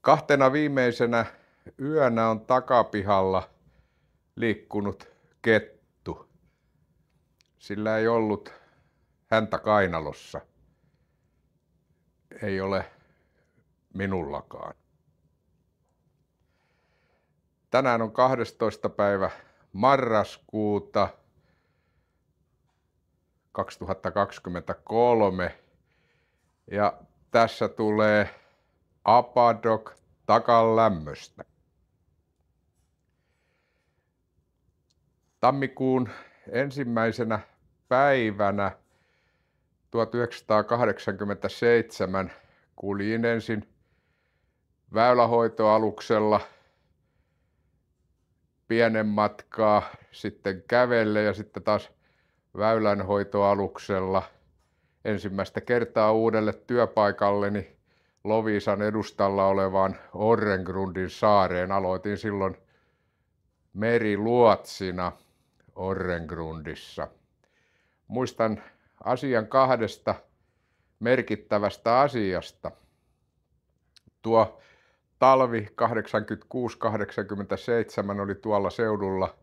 Kahtena viimeisenä yönä on takapihalla liikkunut kettu. Sillä ei ollut häntä kainalossa. Ei ole minullakaan. Tänään on 12. päivä marraskuuta 2023 ja tässä tulee Apadok takalämmöstä. Tammikuun ensimmäisenä päivänä 1987 kuljin ensin väylähoitoaluksella pienen matkaa, sitten kävelle ja sitten taas väylänhoitoaluksella ensimmäistä kertaa uudelle työpaikalleni Lovisan edustalla olevaan Orrengrundin saareen. Aloitin silloin meriluotsina Orrengrundissa. Muistan asian kahdesta merkittävästä asiasta. Tuo talvi 86-87 oli tuolla seudulla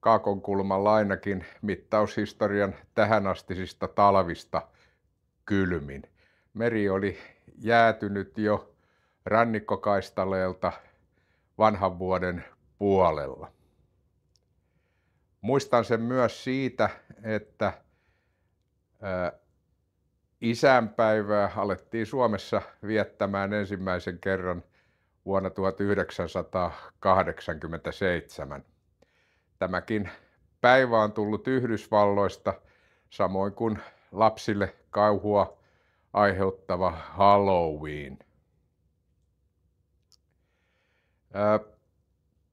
Kaakonkulmalla ainakin mittaushistorian tähänastisista talvista kylmin – meri oli jäätynyt jo rannikkokaistaleelta vanhan vuoden puolella. Muistan sen myös siitä, että isänpäivää alettiin Suomessa viettämään ensimmäisen kerran vuonna 1987. Tämäkin päivä on tullut Yhdysvalloista, samoin kuin lapsille kauhua aiheuttava Halloween.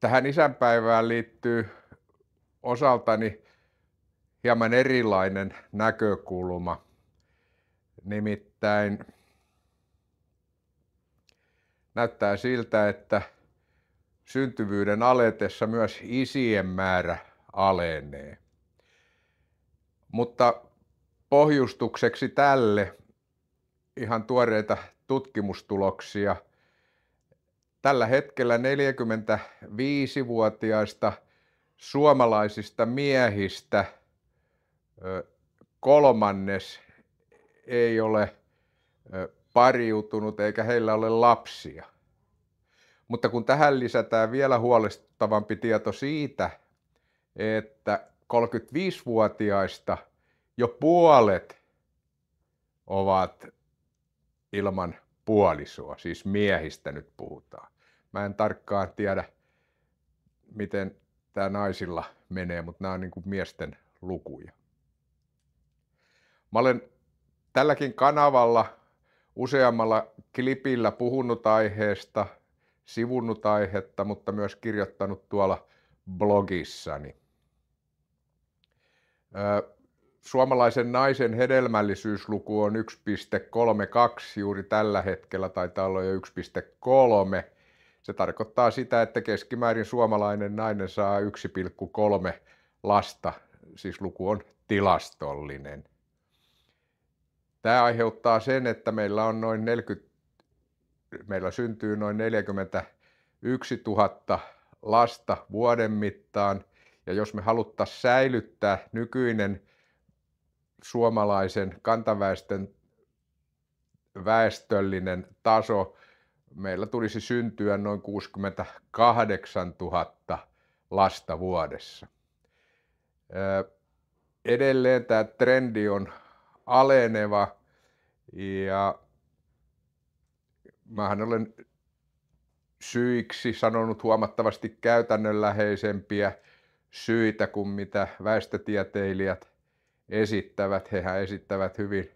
Tähän isänpäivään liittyy osaltani hieman erilainen näkökulma. Nimittäin näyttää siltä, että syntyvyyden aletessa myös isien määrä alenee. Mutta pohjustukseksi tälle ihan tuoreita tutkimustuloksia. Tällä hetkellä 45-vuotiaista suomalaisista miehistä kolmannes ei ole pariutunut eikä heillä ole lapsia. Mutta kun tähän lisätään vielä huolestuttavampi tieto siitä, että 35-vuotiaista jo puolet ovat ilman puolisoa, siis miehistä nyt puhutaan. Mä en tarkkaan tiedä, miten tämä naisilla menee, mutta nämä on niin kuin miesten lukuja. Mä olen tälläkin kanavalla useammalla klipillä puhunut aiheesta, sivunnut aihetta, mutta myös kirjoittanut tuolla blogissani. Öö, suomalaisen naisen hedelmällisyysluku on 1,32 juuri tällä hetkellä, taitaa olla jo 1,3. Se tarkoittaa sitä, että keskimäärin suomalainen nainen saa 1,3 lasta, siis luku on tilastollinen. Tämä aiheuttaa sen, että meillä on noin 40, meillä syntyy noin 41 000 lasta vuoden mittaan. Ja jos me haluttaisiin säilyttää nykyinen suomalaisen kantaväestön väestöllinen taso, meillä tulisi syntyä noin 68 000 lasta vuodessa. Edelleen tämä trendi on aleneva ja mähän olen syiksi sanonut huomattavasti käytännönläheisempiä syitä kuin mitä väestötieteilijät esittävät. Hehän esittävät hyvin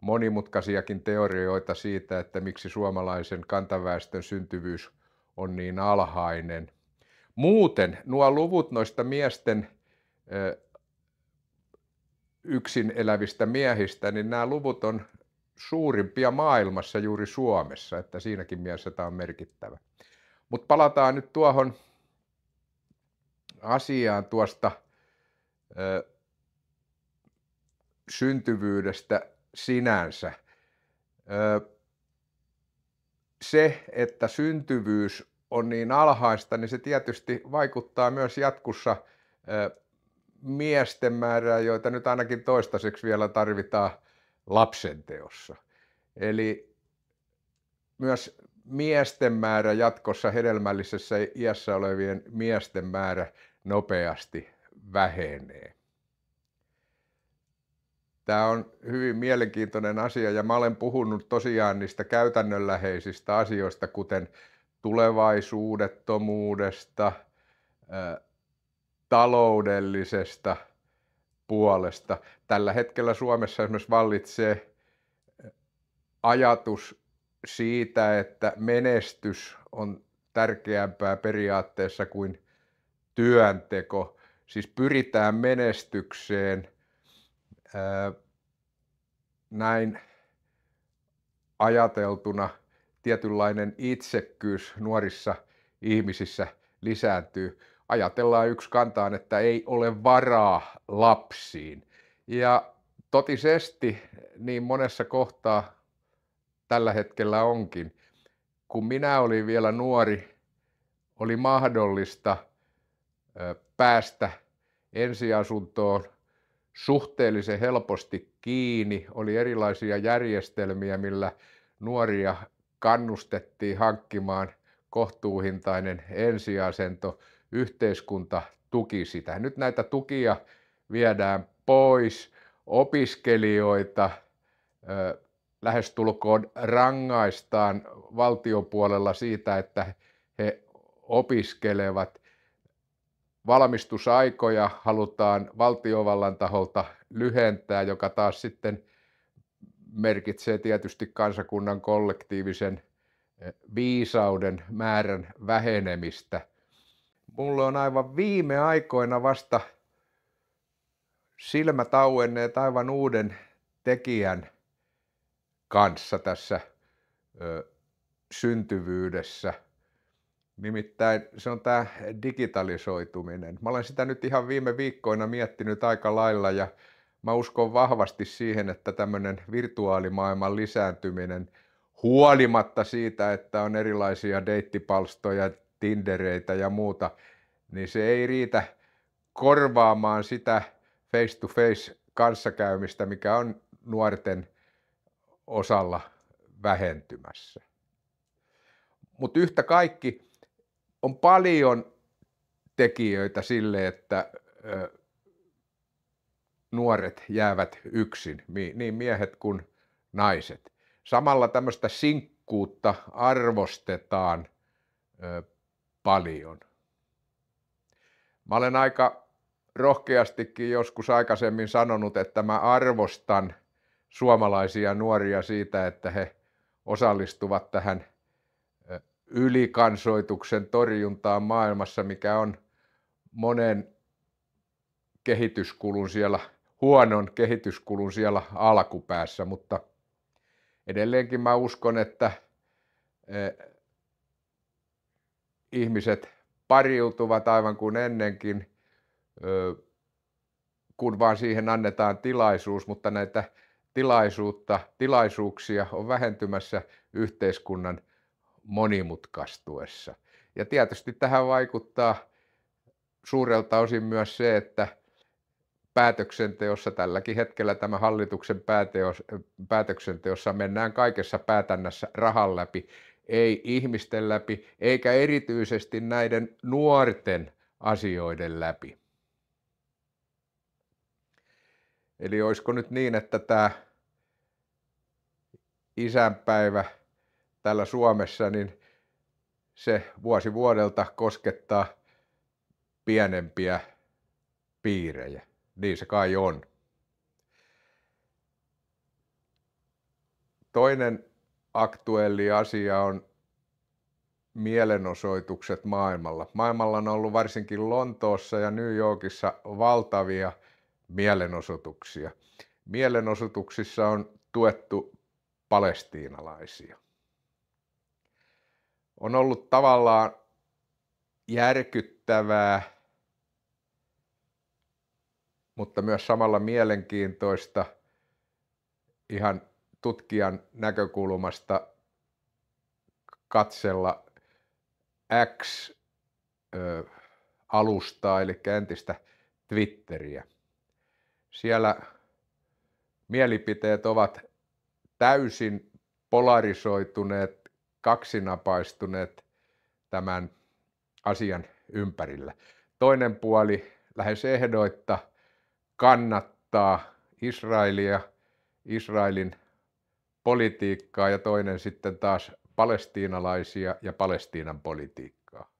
monimutkaisiakin teorioita siitä, että miksi suomalaisen kantaväestön syntyvyys on niin alhainen. Muuten nuo luvut noista miesten ö, yksin elävistä miehistä, niin nämä luvut on suurimpia maailmassa juuri Suomessa, että siinäkin mielessä tämä on merkittävä. Mutta palataan nyt tuohon asiaan tuosta ö, syntyvyydestä sinänsä. Se, että syntyvyys on niin alhaista, niin se tietysti vaikuttaa myös jatkussa miesten määrään, joita nyt ainakin toistaiseksi vielä tarvitaan lapsenteossa. Eli myös miesten määrä jatkossa hedelmällisessä iässä olevien miesten määrä nopeasti vähenee. Tämä on hyvin mielenkiintoinen asia ja mä olen puhunut tosiaan niistä käytännönläheisistä asioista, kuten tulevaisuudettomuudesta, taloudellisesta puolesta. Tällä hetkellä Suomessa esimerkiksi vallitsee ajatus siitä, että menestys on tärkeämpää periaatteessa kuin työnteko. Siis pyritään menestykseen – näin ajateltuna tietynlainen itsekkyys nuorissa ihmisissä lisääntyy. Ajatellaan yksi kantaan, että ei ole varaa lapsiin. Ja totisesti niin monessa kohtaa tällä hetkellä onkin. Kun minä olin vielä nuori, oli mahdollista päästä ensiasuntoon suhteellisen helposti kiinni. Oli erilaisia järjestelmiä, millä nuoria kannustettiin hankkimaan kohtuuhintainen ensiasento. Yhteiskunta tuki sitä. Nyt näitä tukia viedään pois. Opiskelijoita lähestulkoon rangaistaan valtiopuolella siitä, että he opiskelevat valmistusaikoja halutaan valtiovallan taholta lyhentää, joka taas sitten merkitsee tietysti kansakunnan kollektiivisen eh, viisauden määrän vähenemistä. Mulla on aivan viime aikoina vasta silmä tauenneet aivan uuden tekijän kanssa tässä ö, syntyvyydessä – Nimittäin se on tämä digitalisoituminen. Mä olen sitä nyt ihan viime viikkoina miettinyt aika lailla ja mä uskon vahvasti siihen, että tämmöinen virtuaalimaailman lisääntyminen huolimatta siitä, että on erilaisia deittipalstoja, tindereitä ja muuta, niin se ei riitä korvaamaan sitä face-to-face kanssakäymistä, mikä on nuorten osalla vähentymässä. Mutta yhtä kaikki on paljon tekijöitä sille, että nuoret jäävät yksin, niin miehet kuin naiset. Samalla tämmöistä sinkkuutta arvostetaan paljon. Mä olen aika rohkeastikin joskus aikaisemmin sanonut, että mä arvostan suomalaisia nuoria siitä, että he osallistuvat tähän ylikansoituksen torjuntaa maailmassa, mikä on monen kehityskulun siellä, huonon kehityskulun siellä alkupäässä, mutta edelleenkin mä uskon, että e, ihmiset pariutuvat aivan kuin ennenkin, kun vaan siihen annetaan tilaisuus, mutta näitä tilaisuutta, tilaisuuksia on vähentymässä yhteiskunnan monimutkaistuessa. Ja tietysti tähän vaikuttaa suurelta osin myös se, että päätöksenteossa tälläkin hetkellä tämä hallituksen pääteos, päätöksenteossa mennään kaikessa päätännässä rahan läpi, ei ihmisten läpi, eikä erityisesti näiden nuorten asioiden läpi. Eli olisiko nyt niin, että tämä isänpäivä – täällä Suomessa, niin se vuosi vuodelta koskettaa pienempiä piirejä. Niin se kai on. Toinen aktuelli asia on mielenosoitukset maailmalla. Maailmalla on ollut varsinkin Lontoossa ja New Yorkissa valtavia mielenosoituksia. Mielenosoituksissa on tuettu palestiinalaisia on ollut tavallaan järkyttävää, mutta myös samalla mielenkiintoista ihan tutkijan näkökulmasta katsella X-alustaa, eli entistä Twitteriä. Siellä mielipiteet ovat täysin polarisoituneet kaksinapaistuneet tämän asian ympärillä. Toinen puoli lähes ehdoitta kannattaa Israelia, Israelin politiikkaa ja toinen sitten taas palestiinalaisia ja Palestiinan politiikkaa.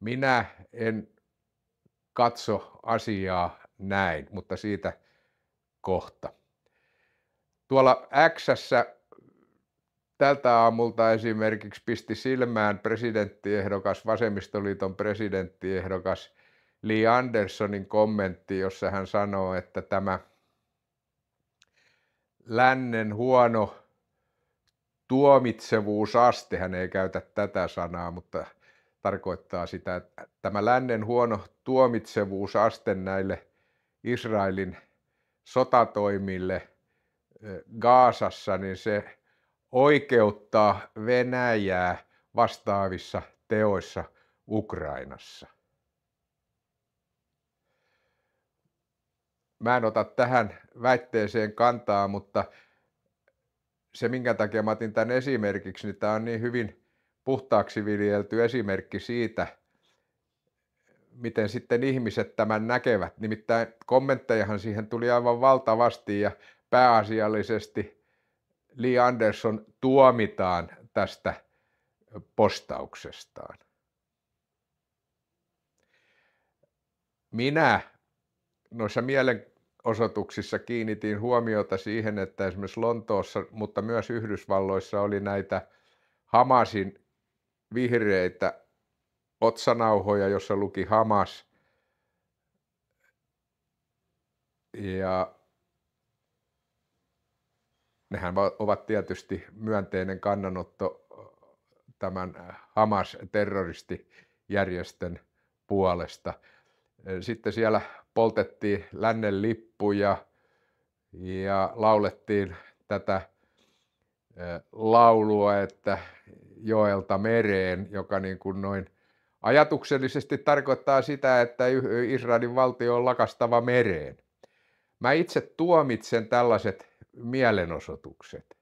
Minä en katso asiaa näin, mutta siitä kohta. Tuolla X tältä aamulta esimerkiksi pisti silmään presidenttiehdokas, vasemmistoliiton presidenttiehdokas Lee Andersonin kommentti, jossa hän sanoo, että tämä lännen huono tuomitsevuusaste, hän ei käytä tätä sanaa, mutta tarkoittaa sitä, että tämä lännen huono tuomitsevuusaste näille Israelin sotatoimille eh, Gaasassa, niin se oikeuttaa Venäjää vastaavissa teoissa Ukrainassa. Mä en ota tähän väitteeseen kantaa, mutta se minkä takia mä otin tämän esimerkiksi, niin tämä on niin hyvin puhtaaksi viljelty esimerkki siitä, miten sitten ihmiset tämän näkevät. Nimittäin kommenttejahan siihen tuli aivan valtavasti ja pääasiallisesti – Lee Anderson tuomitaan tästä postauksestaan. Minä noissa mielenosoituksissa kiinnitin huomiota siihen, että esimerkiksi Lontoossa, mutta myös Yhdysvalloissa oli näitä Hamasin vihreitä otsanauhoja, jossa luki Hamas. Ja nehän ovat tietysti myönteinen kannanotto tämän Hamas-terroristijärjestön puolesta. Sitten siellä poltettiin lännen lippuja ja laulettiin tätä laulua, että joelta mereen, joka niin kuin noin ajatuksellisesti tarkoittaa sitä, että Israelin valtio on lakastava mereen. Mä itse tuomitsen tällaiset mielenosoitukset.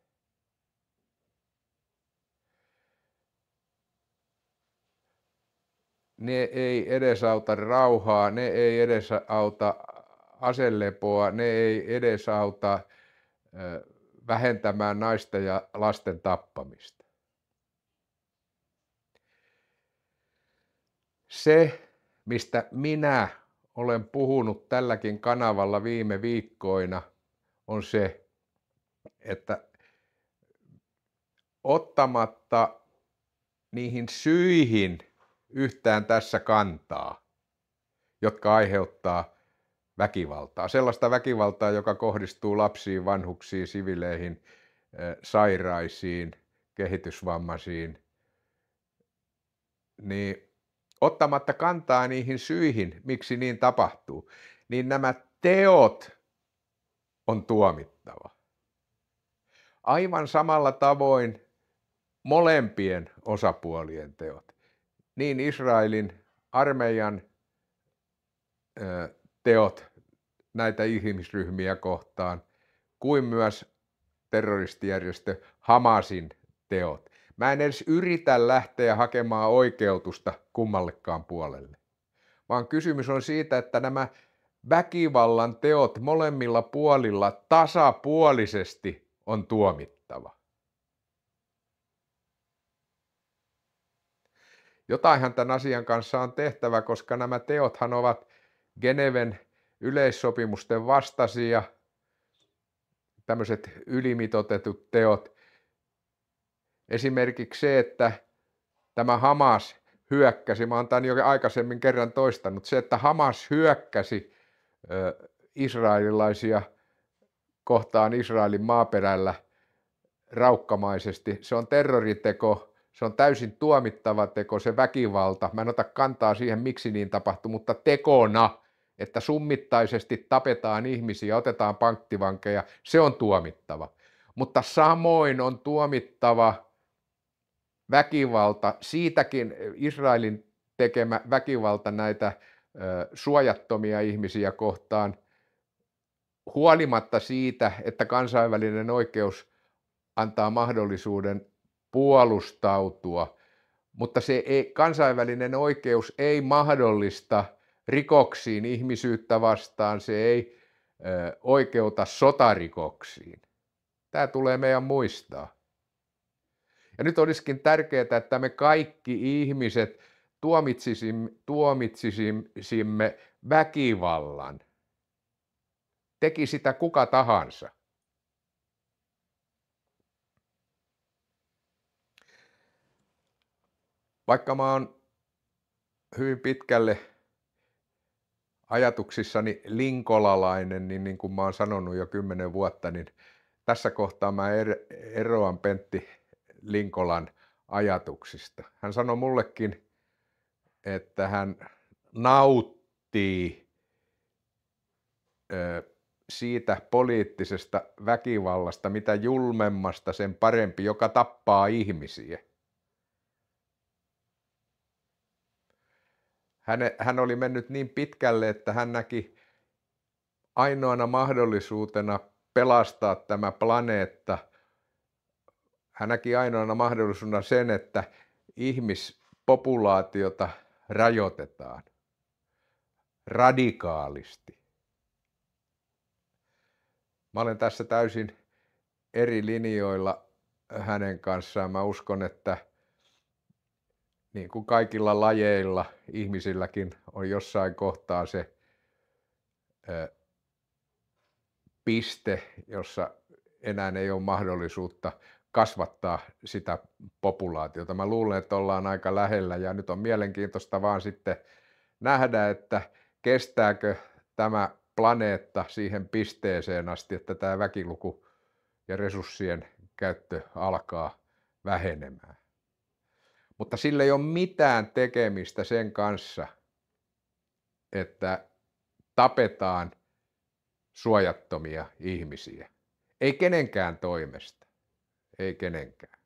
Ne ei edesauta rauhaa, ne ei edesauta aselepoa, ne ei edesauta vähentämään naisten ja lasten tappamista. Se, mistä minä olen puhunut tälläkin kanavalla viime viikkoina, on se, että ottamatta niihin syihin yhtään tässä kantaa, jotka aiheuttaa väkivaltaa. Sellaista väkivaltaa, joka kohdistuu lapsiin, vanhuksiin, sivileihin, sairaisiin, kehitysvammaisiin, niin ottamatta kantaa niihin syihin, miksi niin tapahtuu, niin nämä teot on tuomittava aivan samalla tavoin molempien osapuolien teot. Niin Israelin armeijan teot näitä ihmisryhmiä kohtaan, kuin myös terroristijärjestö Hamasin teot. Mä en edes yritä lähteä hakemaan oikeutusta kummallekaan puolelle, vaan kysymys on siitä, että nämä väkivallan teot molemmilla puolilla tasapuolisesti on tuomittava. Jotainhan tämän asian kanssa on tehtävä, koska nämä teothan ovat Geneven yleissopimusten vastaisia, tämmöiset ylimitotetut teot. Esimerkiksi se, että tämä Hamas hyökkäsi, mä oon tämän jo aikaisemmin kerran toistanut, se, että Hamas hyökkäsi ö, israelilaisia – kohtaan Israelin maaperällä raukkamaisesti. Se on terroriteko, se on täysin tuomittava teko, se väkivalta. Mä en ota kantaa siihen, miksi niin tapahtui, mutta tekona, että summittaisesti tapetaan ihmisiä, otetaan panktivankeja, se on tuomittava. Mutta samoin on tuomittava väkivalta, siitäkin Israelin tekemä väkivalta näitä ö, suojattomia ihmisiä kohtaan – huolimatta siitä, että kansainvälinen oikeus antaa mahdollisuuden puolustautua, mutta se ei, kansainvälinen oikeus ei mahdollista rikoksiin ihmisyyttä vastaan, se ei ö, oikeuta sotarikoksiin. Tämä tulee meidän muistaa. Ja nyt olisikin tärkeää, että me kaikki ihmiset tuomitsisimme, tuomitsisimme väkivallan – teki sitä kuka tahansa. Vaikka mä oon hyvin pitkälle ajatuksissani linkolalainen, niin niin kuin mä oon sanonut jo kymmenen vuotta, niin tässä kohtaa mä er, eroan Pentti Linkolan ajatuksista. Hän sanoi mullekin, että hän nauttii siitä poliittisesta väkivallasta, mitä julmemmasta, sen parempi, joka tappaa ihmisiä. Hän, oli mennyt niin pitkälle, että hän näki ainoana mahdollisuutena pelastaa tämä planeetta. Hän näki ainoana mahdollisuutena sen, että ihmispopulaatiota rajoitetaan radikaalisti. Mä olen tässä täysin eri linjoilla hänen kanssaan. Mä uskon, että niin kuin kaikilla lajeilla ihmisilläkin on jossain kohtaa se ö, piste, jossa enää ei ole mahdollisuutta kasvattaa sitä populaatiota. Mä luulen, että ollaan aika lähellä ja nyt on mielenkiintoista vaan sitten nähdä, että kestääkö tämä planeetta siihen pisteeseen asti, että tämä väkiluku ja resurssien käyttö alkaa vähenemään. Mutta sillä ei ole mitään tekemistä sen kanssa, että tapetaan suojattomia ihmisiä. Ei kenenkään toimesta. Ei kenenkään.